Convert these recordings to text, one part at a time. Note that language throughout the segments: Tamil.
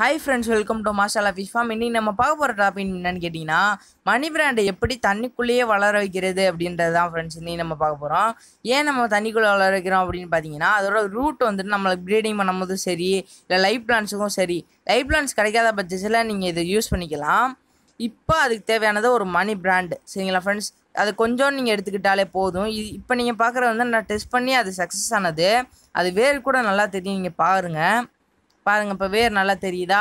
high friends welcome to masala farm இன்னி நம்ம பார்க்க போகிற டாபிக் என்னன்னு கேட்டிங்கன்னா மணி பிராண்டை எப்படி தண்ணிக்குள்ளேயே வளர வைக்கிறது அப்படின்றது தான் ஃப்ரெண்ட்ஸ் இன்னி நம்ம பார்க்க போகிறோம் ஏன் நம்ம தண்ணிக்குள்ளே வளர வைக்கிறோம் அப்படின்னு பார்த்தீங்கன்னா அதோட ரூட் வந்துட்டு நம்மளுக்கு ப்ரீடிங் பண்ணும்போதும் சரி இல்லை லைஃப் பிளான்ஸுக்கும் சரி லைஃப் பிளான்ஸ் கிடைக்காத பட்சத்தில் நீங்கள் இதை யூஸ் பண்ணிக்கலாம் இப்போ அதுக்கு தேவையானது ஒரு மணி பிராண்டு சரிங்களா ஃப்ரெண்ட்ஸ் அது கொஞ்சம் நீங்கள் எடுத்துக்கிட்டாலே போதும் இது இப்போ நீங்கள் பார்க்குறது வந்து நான் டெஸ்ட் பண்ணி அது சக்ஸஸ் ஆனது அது வேறு கூட நல்லா தெரியும் நீங்கள் பாருங்கள் பாருங்கள் இப்போ வேர் நல்லா தெரியுதா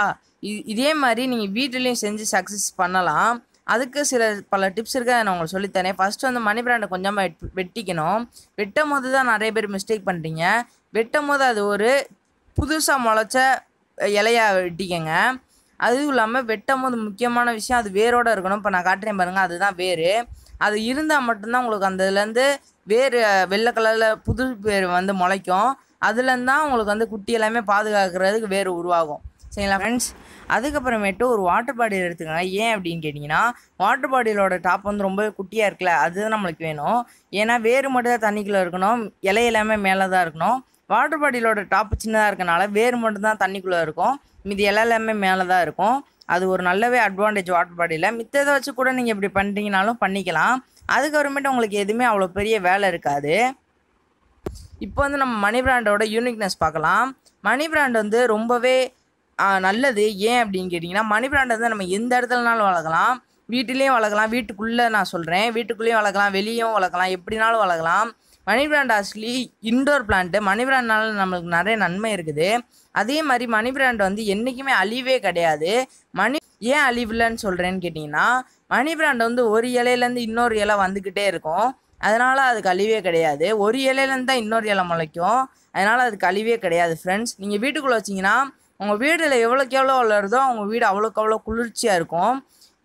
இதே மாதிரி நீங்கள் வீட்டிலையும் செஞ்சு சக்ஸஸ் பண்ணலாம் அதுக்கு சில பல டிப்ஸ் இருக்க நான் உங்களுக்கு சொல்லித்தரேன் ஃபஸ்ட்டு வந்து மணி பிராண்டை கொஞ்சமாக வெட்டிக்கணும் வெட்டும் போது தான் நிறைய பேர் மிஸ்டேக் பண்ணுறீங்க வெட்டும் போது அது ஒரு புதுசாக முளைச்ச இலையாக வெட்டிக்கங்க அதுவும் இல்லாமல் வெட்டும் போது முக்கியமான விஷயம் அது வேரோடு இருக்கணும் இப்போ நான் காட்டுறேன் பாருங்கள் அதுதான் வேர் அது இருந்தால் மட்டும்தான் உங்களுக்கு அந்த இதுலேருந்து வேறு வெள்ளை கலரில் புது வேர் வந்து முளைக்கும் அதுலேருந்து உங்களுக்கு வந்து குட்டி எல்லாமே பாதுகாக்கிறதுக்கு வேறு உருவாகும் சரிங்களா ஃப்ரெண்ட்ஸ் அதுக்கப்புறமேட்டு ஒரு வாட்டர் பாட்டில் எடுத்துக்கோங்க ஏன் அப்படின்னு கேட்டிங்கன்னா வாட்டர் பாட்டிலோட டாப் வந்து ரொம்ப குட்டியாக இருக்குல்ல அதுதான் நம்மளுக்கு வேணும் ஏன்னா வேறு மட்டும் தான் தண்ணிக்குள்ளே இருக்கணும் இலை எல்லாமே மேலே தான் இருக்கணும் வாட்டர் பாட்டிலோட டாப் சின்னதாக இருக்கனால வேறு மட்டும் தான் தண்ணிக்குள்ளே இருக்கும் மிதி இலை எல்லாமே மேலே தான் இருக்கும் அது ஒரு நல்லவே அட்வான்டேஜ் வாட்டர் பாடியில் மித்ததை வச்சு கூட நீங்கள் இப்படி பண்ணுறீங்கனாலும் பண்ணிக்கலாம் அதுக்கப்புறமேட்டு உங்களுக்கு எதுவுமே அவ்வளோ பெரிய வேலை இருக்காது இப்போ வந்து நம்ம மணி பிராண்டோட யூனிக்னஸ் பார்க்கலாம் மணி பிராண்ட் வந்து ரொம்பவே நல்லது ஏன் அப்படின்னு கேட்டிங்கன்னா மணி பிராண்ட் வந்து நம்ம எந்த இடத்துலனாலும் வளர்க்கலாம் வீட்டிலையும் வளர்க்கலாம் வீட்டுக்குள்ளே நான் சொல்கிறேன் வீட்டுக்குள்ளேயும் வளர்க்கலாம் வெளியும் வளர்க்கலாம் எப்படினாலும் வளர்க்கலாம் money plant actually indoor plant money பிராண்ட்னால நம்மளுக்கு நிறைய நன்மை இருக்குது அதே மாதிரி மணி பிராண்ட் வந்து என்றைக்குமே அழிவே கிடையாது மணி ஏன் அழிவில்லைன்னு சொல்கிறேன்னு கேட்டிங்கன்னா மணி பிராண்ட் வந்து ஒரு இலையிலேருந்து இன்னொரு இலை வந்துக்கிட்டே இருக்கும் அதனால் அது கழிவே கிடையாது ஒரு இலையிலேருந்து தான் இன்னொரு இலை முளைக்கும் அதனால் அது கழிவே கிடையாது ஃப்ரெண்ட்ஸ் நீங்கள் வீட்டுக்குள்ளே வச்சிங்கன்னா உங்கள் வீடில் எவ்வளோக்கு எவ்வளோ வளருதோ உங்கள் வீடு அவ்வளோக்கு அவ்வளோ குளிர்ச்சியாக இருக்கும்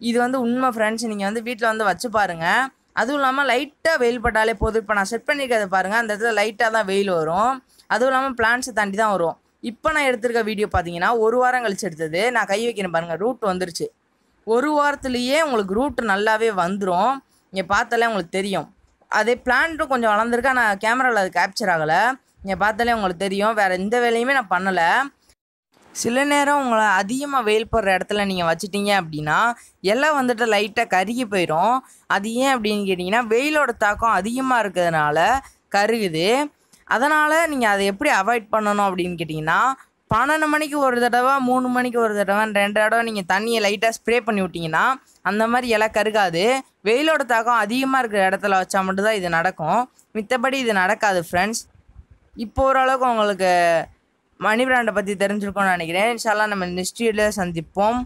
இது வந்து உண்மை ஃப்ரெண்ட்ஸ் நீங்கள் வந்து வீட்டில் வந்து வச்சு பாருங்கள் அதுவும் இல்லாமல் லைட்டாக வெயில் பட்டாலே போதும் இப்போ நான் செட் பண்ணியிருக்கிறத பாருங்கள் அந்த இடத்துல லைட்டாக தான் வெயில் வரும் அதுவும் இல்லாமல் பிளான்ஸை தாண்டி தான் வரும் இப்போ நான் எடுத்திருக்க வீடியோ பார்த்தீங்கன்னா ஒரு வாரம் கழிச்சு எடுத்தது நான் கை வைக்கிறேன் பாருங்கள் ரூட் வந்துருச்சு ஒரு வாரத்துலேயே உங்களுக்கு ரூட் நல்லாவே வந்துடும் இங்கே பார்த்தாலே உங்களுக்கு தெரியும் அதே பிளான்ட்டும் கொஞ்சம் வளர்ந்துருக்கேன் ஆனால் கேமராவில் அது கேப்சர் ஆகலை நீங்கள் பார்த்தாலே உங்களுக்கு தெரியும் வேறு எந்த வேலையுமே நான் பண்ணலை சில நேரம் உங்களை அதிகமாக வெயில் போடுற இடத்துல நீங்கள் வச்சுட்டீங்க அப்படின்னா எல்லாம் வந்துட்டு லைட்டாக கருகி போயிடும் அது ஏன் அப்படின்னு கேட்டிங்கன்னா வெயிலோட தாக்கம் அதிகமாக இருக்கிறதுனால கருகுது அதனால் நீங்கள் அதை எப்படி அவாய்ட் பண்ணணும் அப்படின்னு கேட்டிங்கன்னா பன்னெண்டு மணிக்கு ஒரு தடவை மூணு மணிக்கு ஒரு தடவை ரெண்டு தடவை நீங்கள் தண்ணியை லைட்டாக ஸ்ப்ரே பண்ணி விட்டிங்கன்னா அந்த மாதிரி இலை கருகாது வெயிலோட தாக்கம் அதிகமாக இருக்கிற இடத்துல வச்சா மட்டும்தான் இது நடக்கும் மித்தபடி இது நடக்காது ஃப்ரெண்ட்ஸ் இப்போ ஓரளவுக்கு உங்களுக்கு மணி பிராண்டை பற்றி தெரிஞ்சிருக்கோம்னு நினைக்கிறேன் இன்ஷால்லாம் நம்ம நெக்ஸ்ட் சந்திப்போம்